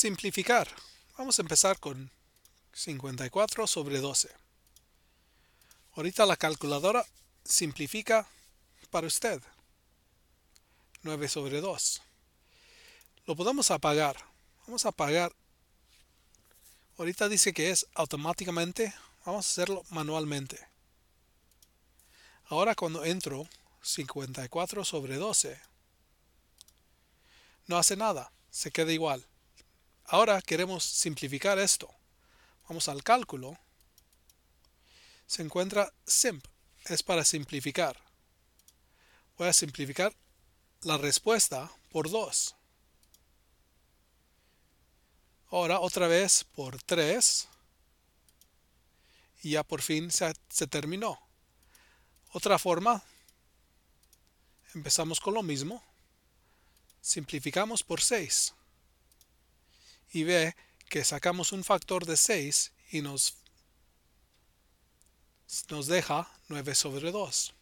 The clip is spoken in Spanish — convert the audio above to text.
Simplificar. Vamos a empezar con 54 sobre 12. Ahorita la calculadora simplifica para usted. 9 sobre 2. Lo podemos apagar. Vamos a apagar. Ahorita dice que es automáticamente. Vamos a hacerlo manualmente. Ahora cuando entro 54 sobre 12. No hace nada. Se queda igual. Ahora queremos simplificar esto. Vamos al cálculo. Se encuentra simp. Es para simplificar. Voy a simplificar la respuesta por 2. Ahora otra vez por 3. Y ya por fin se, se terminó. Otra forma. Empezamos con lo mismo. Simplificamos por 6 y ve que sacamos un factor de 6 y nos, nos deja 9 sobre 2.